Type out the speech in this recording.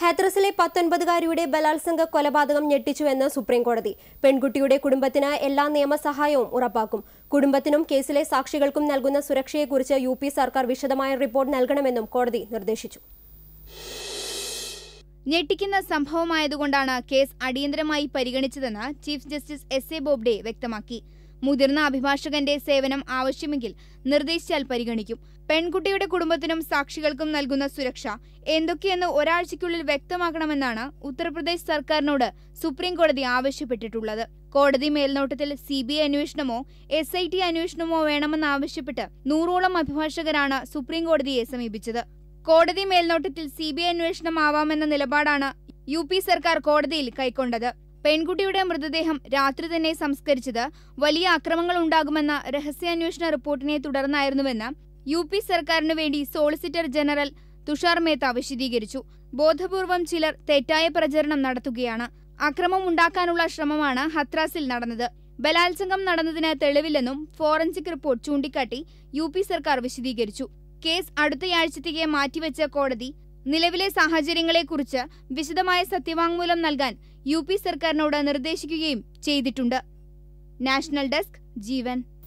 ഹാത്രസിലെ പത്തൊൻപതുകാരിയുടെ ബലാത്സംഗ കൊലപാതകം ഞെട്ടിച്ചുവെന്ന് സുപ്രീംകോടതി പെൺകുട്ടിയുടെ കുടുംബത്തിന് എല്ലാ നിയമസഹായവും ഉറപ്പാക്കും കുടുംബത്തിനും കേസിലെ സാക്ഷികൾക്കും നൽകുന്ന സുരക്ഷയെക്കുറിച്ച് യു സർക്കാർ വിശദമായ റിപ്പോർട്ട് നൽകണമെന്നും കോടതി നിർദ്ദേശിച്ചു ഞെട്ടിക്കുന്ന സംഭവമായതുകൊണ്ടാണ് കേസ് അടിയന്തരമായി പരിഗണിച്ചതെന്ന് chief justice S A Bobde വ്യക്തമാക്കി മുതിർന്ന അഭിഭാഷകന്റെ സേവനം ആവശ്യമെങ്കിൽ നിർദ്ദേശിച്ചാൽ പരിഗണിക്കും പെൺകുട്ടിയുടെ കുടുംബത്തിനും സാക്ഷികൾക്കും നൽകുന്ന സുരക്ഷ എന്തൊക്കെയെന്ന് ഒരാഴ്ചയ്ക്കുള്ളിൽ വ്യക്തമാക്കണമെന്നാണ് ഉത്തർപ്രദേശ് സർക്കാരിനോട് സുപ്രീം കോടതി ആവശ്യപ്പെട്ടിട്ടുള്ളത് കോടതി മേൽനോട്ടത്തിൽ സി ബി ഐ അന്വേഷണമോ എസ് ഐ ടി അന്വേഷണമോ വേണമെന്നാവശ്യപ്പെട്ട് നൂറോളം അഭിഭാഷകരാണ് സുപ്രീം കോടതിയെ സമീപിച്ചത് കോടതി മേൽനോട്ടത്തിൽ സി ബി ഐ ആവാമെന്ന നിലപാടാണ് യു പി സർക്കാർ കോടതിയിൽ കൈക്കൊണ്ടത് പെൺകുട്ടിയുടെ മൃതദേഹം രാത്രി തന്നെ സംസ്കരിച്ചത് വലിയ അക്രമങ്ങൾ ഉണ്ടാകുമെന്ന രഹസ്യാന്വേഷണ റിപ്പോർട്ടിനെ തുടർന്നായിരുന്നുവെന്ന് യു പി സർക്കാരിനു വേണ്ടി സോളിസിറ്റർ ജനറൽ തുഷാർ മേത്ത വിശദീകരിച്ചു ബോധപൂർവം ചിലർ തെറ്റായ പ്രചരണം നടത്തുകയാണ് അക്രമം ഉണ്ടാക്കാനുള്ള ശ്രമമാണ് ഹത്രാസിൽ നടന്നത് ബലാത്സംഗം നടന്നതിന് തെളിവില്ലെന്നും ഫോറൻസിക് റിപ്പോർട്ട് ചൂണ്ടിക്കാട്ടി യു സർക്കാർ വിശദീകരിച്ചു കേസ് അടുത്തയാഴ്ചത്തേക്ക് മാറ്റിവെച്ച കോടതി നിലവിലെ സാഹചര്യങ്ങളെക്കുറിച്ച് വിശദമായ സത്യവാങ്മൂലം നൽകാൻ യു പി സർക്കാരിനോട് നിർദ്ദേശിക്കുകയും ചെയ്തിട്ടുണ്ട് നാഷണൽ ഡെസ്ക് ജീവൻ